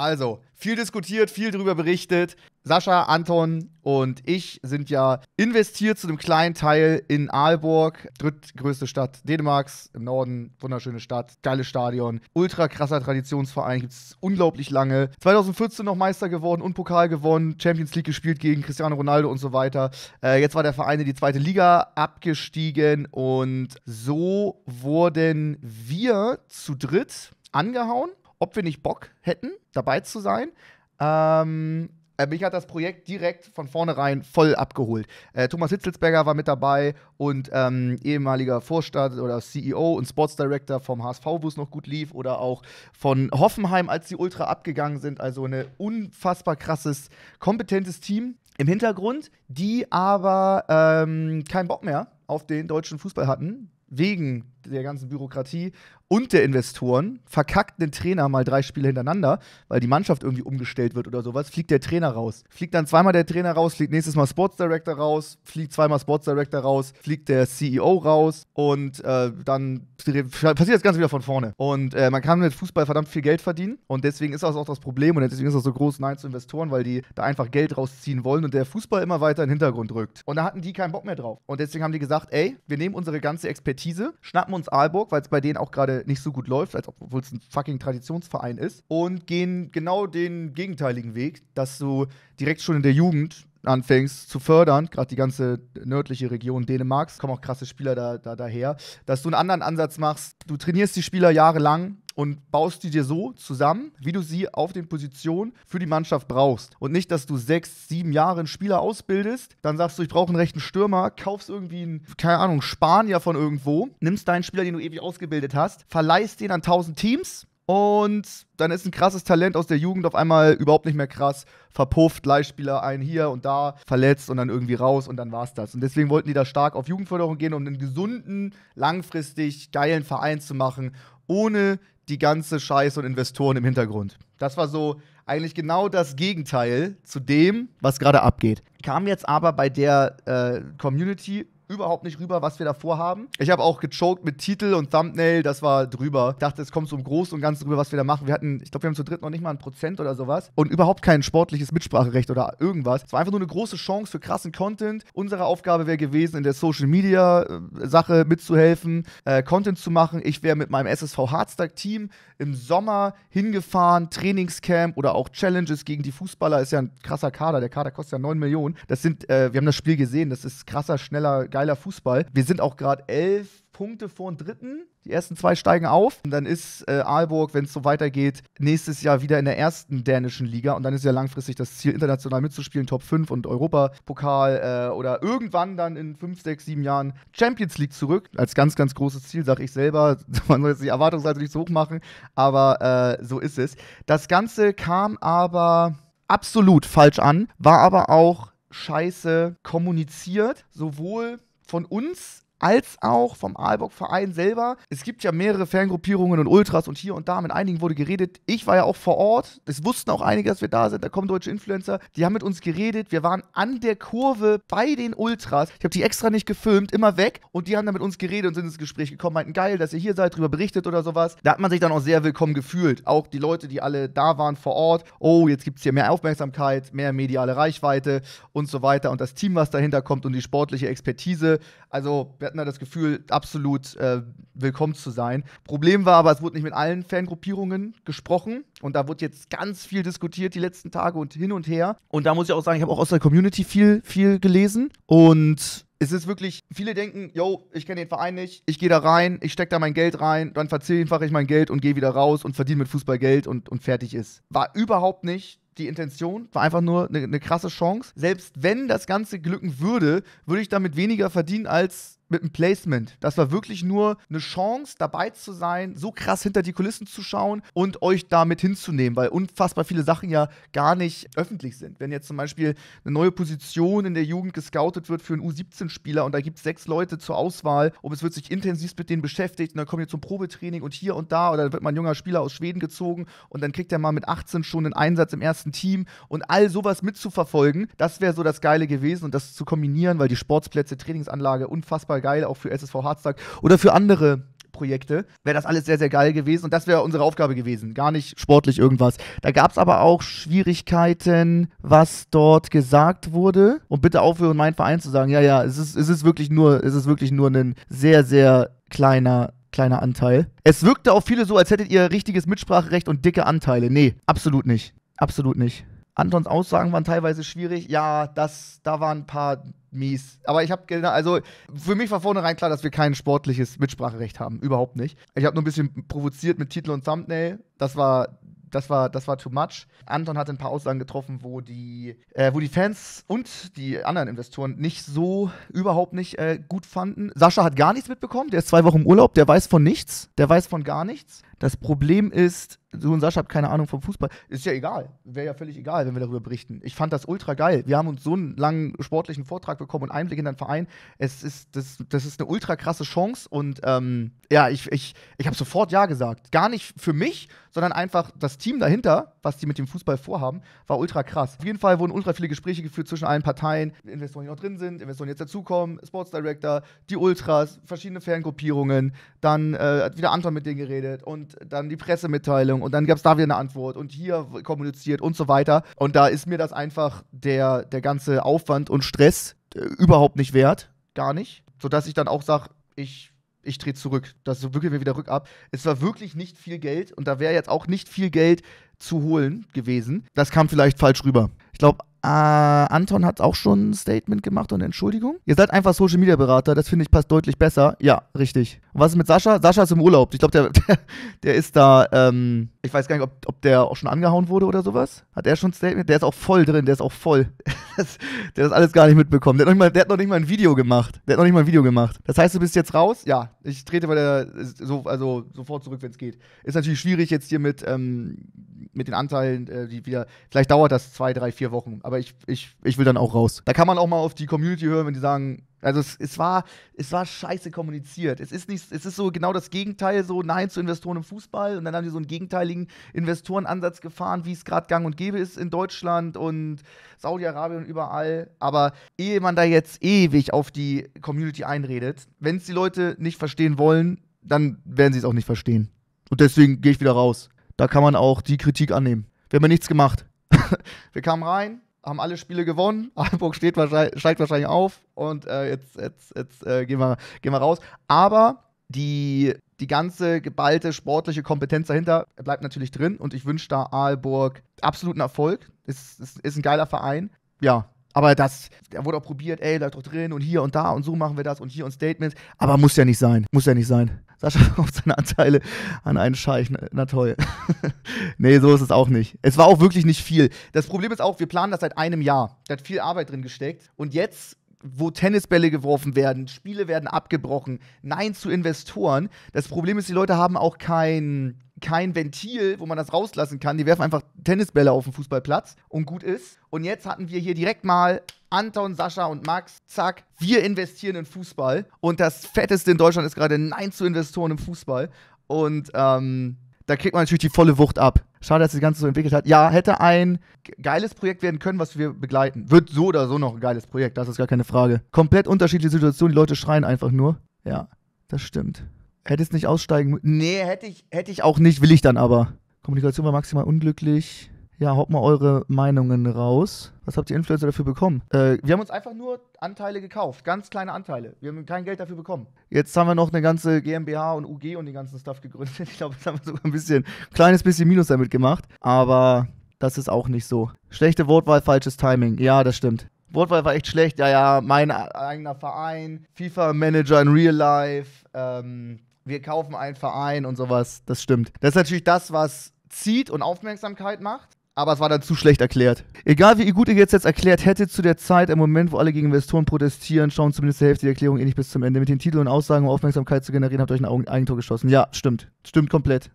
Also, viel diskutiert, viel drüber berichtet. Sascha, Anton und ich sind ja investiert zu einem kleinen Teil in Aalborg, drittgrößte Stadt Dänemarks im Norden, wunderschöne Stadt, geiles Stadion, ultra krasser Traditionsverein, gibt es unglaublich lange. 2014 noch Meister geworden und Pokal gewonnen, Champions League gespielt gegen Cristiano Ronaldo und so weiter. Äh, jetzt war der Verein in die zweite Liga abgestiegen und so wurden wir zu dritt angehauen ob wir nicht Bock hätten, dabei zu sein. Ähm, äh, mich hat das Projekt direkt von vornherein voll abgeholt. Äh, Thomas Hitzelsberger war mit dabei und ähm, ehemaliger Vorstand oder CEO und Sports Director vom HSV, wo es noch gut lief, oder auch von Hoffenheim, als die Ultra abgegangen sind. Also ein unfassbar krasses, kompetentes Team im Hintergrund, die aber ähm, keinen Bock mehr auf den deutschen Fußball hatten, wegen der ganzen Bürokratie und der Investoren verkackt den Trainer mal drei Spiele hintereinander, weil die Mannschaft irgendwie umgestellt wird oder sowas, fliegt der Trainer raus. Fliegt dann zweimal der Trainer raus, fliegt nächstes Mal Sports Director raus, fliegt zweimal Sports Director raus, fliegt der CEO raus und äh, dann passiert das Ganze wieder von vorne. Und äh, man kann mit Fußball verdammt viel Geld verdienen und deswegen ist das auch das Problem und deswegen ist das so groß Nein zu Investoren, weil die da einfach Geld rausziehen wollen und der Fußball immer weiter in den Hintergrund rückt. Und da hatten die keinen Bock mehr drauf. Und deswegen haben die gesagt, ey, wir nehmen unsere ganze Expertise Expertise, schnappen uns Aalburg, weil es bei denen auch gerade nicht so gut läuft, als obwohl es ein fucking Traditionsverein ist, und gehen genau den gegenteiligen Weg, dass du direkt schon in der Jugend anfängst zu fördern, gerade die ganze nördliche Region Dänemarks, kommen auch krasse Spieler da, da, daher, dass du einen anderen Ansatz machst. Du trainierst die Spieler jahrelang und baust die dir so zusammen, wie du sie auf den Positionen für die Mannschaft brauchst. Und nicht, dass du sechs, sieben Jahre einen Spieler ausbildest, dann sagst du, ich brauche einen rechten Stürmer, kaufst irgendwie einen, keine Ahnung, Spanier von irgendwo, nimmst deinen Spieler, den du ewig ausgebildet hast, verleihst den an tausend Teams und dann ist ein krasses Talent aus der Jugend auf einmal überhaupt nicht mehr krass. Verpufft, Leihspieler ein hier und da, verletzt und dann irgendwie raus und dann war's das. Und deswegen wollten die da stark auf Jugendförderung gehen, um einen gesunden, langfristig geilen Verein zu machen, ohne die ganze Scheiße und Investoren im Hintergrund. Das war so eigentlich genau das Gegenteil zu dem, was gerade abgeht. Kam jetzt aber bei der äh, Community überhaupt nicht rüber, was wir da vorhaben. Ich habe auch gechoked mit Titel und Thumbnail, das war drüber. Ich dachte, es kommt so im Großen und Ganzen drüber, was wir da machen. Wir hatten, ich glaube, wir haben zu dritt noch nicht mal ein Prozent oder sowas und überhaupt kein sportliches Mitspracherecht oder irgendwas. Es war einfach nur eine große Chance für krassen Content. Unsere Aufgabe wäre gewesen, in der Social Media äh, Sache mitzuhelfen, äh, Content zu machen. Ich wäre mit meinem SSV Hardstack Team im Sommer hingefahren, Trainingscamp oder auch Challenges gegen die Fußballer. Ist ja ein krasser Kader. Der Kader kostet ja 9 Millionen. Das sind, äh, wir haben das Spiel gesehen, das ist krasser, schneller, geiler geiler Fußball. Wir sind auch gerade elf Punkte vor dem dritten. Die ersten zwei steigen auf. Und dann ist äh, Aalborg, wenn es so weitergeht, nächstes Jahr wieder in der ersten dänischen Liga. Und dann ist ja langfristig das Ziel, international mitzuspielen, Top 5 und Europapokal äh, oder irgendwann dann in 5, 6, 7 Jahren Champions League zurück. Als ganz, ganz großes Ziel, sage ich selber. Man soll jetzt die Erwartungsseite nicht so hoch machen, aber äh, so ist es. Das Ganze kam aber absolut falsch an, war aber auch scheiße kommuniziert, sowohl von uns als auch vom Aalborg-Verein selber. Es gibt ja mehrere Fangruppierungen und Ultras und hier und da, mit einigen wurde geredet. Ich war ja auch vor Ort, es wussten auch einige, dass wir da sind, da kommen deutsche Influencer, die haben mit uns geredet, wir waren an der Kurve bei den Ultras, ich habe die extra nicht gefilmt, immer weg und die haben dann mit uns geredet und sind ins Gespräch gekommen, meinten, geil, dass ihr hier seid, drüber berichtet oder sowas. Da hat man sich dann auch sehr willkommen gefühlt, auch die Leute, die alle da waren vor Ort, oh, jetzt gibt es hier mehr Aufmerksamkeit, mehr mediale Reichweite und so weiter und das Team, was dahinter kommt und die sportliche Expertise, also hatten da das Gefühl, absolut äh, willkommen zu sein. Problem war aber, es wurde nicht mit allen Fangruppierungen gesprochen und da wurde jetzt ganz viel diskutiert die letzten Tage und hin und her. Und da muss ich auch sagen, ich habe auch aus der Community viel, viel gelesen und es ist wirklich, viele denken, yo, ich kenne den Verein nicht, ich gehe da rein, ich stecke da mein Geld rein, dann verzehnfache ich mein Geld und gehe wieder raus und verdiene mit Fußball Geld und, und fertig ist. War überhaupt nicht die Intention, war einfach nur eine ne krasse Chance. Selbst wenn das Ganze glücken würde, würde ich damit weniger verdienen als mit dem Placement. Das war wirklich nur eine Chance, dabei zu sein, so krass hinter die Kulissen zu schauen und euch damit hinzunehmen, weil unfassbar viele Sachen ja gar nicht öffentlich sind. Wenn jetzt zum Beispiel eine neue Position in der Jugend gescoutet wird für einen U17-Spieler und da gibt es sechs Leute zur Auswahl und es wird sich intensiv mit denen beschäftigt und dann kommen die zum Probetraining und hier und da oder dann wird mal ein junger Spieler aus Schweden gezogen und dann kriegt er mal mit 18 schon einen Einsatz im ersten Team und all sowas mitzuverfolgen, das wäre so das Geile gewesen und das zu kombinieren, weil die Sportsplätze, Trainingsanlage unfassbar total geil, auch für SSV Harztag oder für andere Projekte, wäre das alles sehr, sehr geil gewesen und das wäre unsere Aufgabe gewesen, gar nicht sportlich irgendwas. Da gab es aber auch Schwierigkeiten, was dort gesagt wurde und bitte aufhören, meinen Verein zu sagen, ja, ja, es ist, es ist wirklich nur, es ist wirklich nur ein sehr, sehr kleiner kleiner Anteil. Es wirkte auf viele so, als hättet ihr richtiges Mitspracherecht und dicke Anteile. Nee, absolut nicht. Absolut nicht. Antons Aussagen waren teilweise schwierig. Ja, das, da waren ein paar mies. Aber ich habe genau, also für mich war vornherein klar, dass wir kein sportliches Mitspracherecht haben. Überhaupt nicht. Ich habe nur ein bisschen provoziert mit Titel und Thumbnail. Das war. Das war, das war too much. Anton hat ein paar Aussagen getroffen, wo die, äh, wo die Fans und die anderen Investoren nicht so überhaupt nicht äh, gut fanden. Sascha hat gar nichts mitbekommen. Der ist zwei Wochen im Urlaub. Der weiß von nichts. Der weiß von gar nichts. Das Problem ist, du und Sascha habt keine Ahnung vom Fußball. Ist ja egal. Wäre ja völlig egal, wenn wir darüber berichten. Ich fand das ultra geil. Wir haben uns so einen langen sportlichen Vortrag bekommen und Einblick in deinen Verein. Es ist, das, das ist eine ultra krasse Chance. Und ähm, ja, ich, ich, ich habe sofort Ja gesagt. Gar nicht für mich, sondern einfach das Team dahinter, was die mit dem Fußball vorhaben, war ultra krass. Auf jeden Fall wurden ultra viele Gespräche geführt zwischen allen Parteien. Investoren, die noch drin sind, Investoren, die jetzt dazukommen, Sports Director, die Ultras, verschiedene Fangruppierungen. Dann äh, hat wieder Anton mit denen geredet und dann die Pressemitteilung und dann gab es da wieder eine Antwort und hier kommuniziert und so weiter. Und da ist mir das einfach der, der ganze Aufwand und Stress äh, überhaupt nicht wert. Gar nicht. Sodass ich dann auch sage, ich ich drehe zurück. Das ist wirklich wieder rückab. Es war wirklich nicht viel Geld und da wäre jetzt auch nicht viel Geld zu holen gewesen. Das kam vielleicht falsch rüber. Ich glaube, äh, Anton hat auch schon ein Statement gemacht und Entschuldigung. Ihr seid einfach Social Media Berater, das finde ich passt deutlich besser. Ja, richtig. Und was ist mit Sascha? Sascha ist im Urlaub. Ich glaube, der, der, der, ist da, ähm, ich weiß gar nicht, ob, ob der auch schon angehauen wurde oder sowas. Hat er schon ein Statement? Der ist auch voll drin, der ist auch voll. Das, der hat das alles gar nicht mitbekommen. Der hat, mal, der hat, noch nicht mal ein Video gemacht. Der hat noch nicht mal ein Video gemacht. Das heißt, du bist jetzt raus? Ja, ich trete bei der, so, also sofort zurück, wenn es geht. Ist natürlich schwierig jetzt hier mit, ähm, mit den Anteilen, äh, die wieder, vielleicht dauert das zwei, drei, vier Wochen, aber ich, ich, ich will dann auch raus. Da kann man auch mal auf die Community hören, wenn die sagen, also es, es, war, es war scheiße kommuniziert. Es ist nicht, es ist so genau das Gegenteil, so Nein zu Investoren im Fußball. Und dann haben die so einen gegenteiligen Investorenansatz gefahren, wie es gerade gang und gäbe ist in Deutschland und Saudi-Arabien und überall. Aber ehe man da jetzt ewig auf die Community einredet, wenn es die Leute nicht verstehen wollen, dann werden sie es auch nicht verstehen. Und deswegen gehe ich wieder raus da kann man auch die Kritik annehmen. Wir haben ja nichts gemacht. wir kamen rein, haben alle Spiele gewonnen. Hamburg steht wahrscheinlich, steigt wahrscheinlich auf und äh, jetzt, jetzt, jetzt äh, gehen, wir, gehen wir raus. Aber die, die ganze geballte sportliche Kompetenz dahinter bleibt natürlich drin und ich wünsche da Aalburg absoluten Erfolg. Ist, ist, ist ein geiler Verein. Ja, aber das, da wurde auch probiert, ey, bleibt doch drin und hier und da und so machen wir das und hier und Statements. Aber muss ja nicht sein. Muss ja nicht sein. Sascha verkauft seine Anteile an einen Scheich. Na toll. nee, so ist es auch nicht. Es war auch wirklich nicht viel. Das Problem ist auch, wir planen das seit einem Jahr. Da hat viel Arbeit drin gesteckt. Und jetzt wo Tennisbälle geworfen werden, Spiele werden abgebrochen, Nein zu Investoren. Das Problem ist, die Leute haben auch kein, kein Ventil, wo man das rauslassen kann. Die werfen einfach Tennisbälle auf den Fußballplatz und gut ist. Und jetzt hatten wir hier direkt mal Anton, Sascha und Max. Zack, wir investieren in Fußball. Und das Fetteste in Deutschland ist gerade Nein zu Investoren im Fußball. Und ähm, da kriegt man natürlich die volle Wucht ab. Schade, dass sich das Ganze so entwickelt hat. Ja, hätte ein geiles Projekt werden können, was wir begleiten. Wird so oder so noch ein geiles Projekt, das ist gar keine Frage. Komplett unterschiedliche Situationen, die Leute schreien einfach nur. Ja, das stimmt. Hättest nicht aussteigen müssen. Nee, hätte ich, hätte ich auch nicht, will ich dann aber. Kommunikation war maximal unglücklich. Ja, haut mal eure Meinungen raus. Was habt ihr Influencer dafür bekommen? Äh, wir haben uns einfach nur Anteile gekauft, ganz kleine Anteile. Wir haben kein Geld dafür bekommen. Jetzt haben wir noch eine ganze GmbH und UG und den ganzen Stuff gegründet. Ich glaube, jetzt haben wir sogar ein bisschen, ein kleines bisschen Minus damit gemacht. Aber das ist auch nicht so. Schlechte Wortwahl, falsches Timing. Ja, das stimmt. Wortwahl war echt schlecht. Ja, ja, mein e-, eigener Verein, FIFA-Manager in Real Life, ähm, wir kaufen einen Verein und sowas. Das stimmt. Das ist natürlich das, was zieht und Aufmerksamkeit macht. Aber es war dann zu schlecht erklärt. Egal wie gut ihr jetzt, jetzt erklärt hättet, zu der Zeit, im Moment, wo alle gegen Investoren protestieren, schauen zumindest die Hälfte der Erklärung eh nicht bis zum Ende. Mit den Titeln und Aussagen, um Aufmerksamkeit zu generieren, habt ihr euch ein Eigentor geschossen. Ja, stimmt. Stimmt komplett.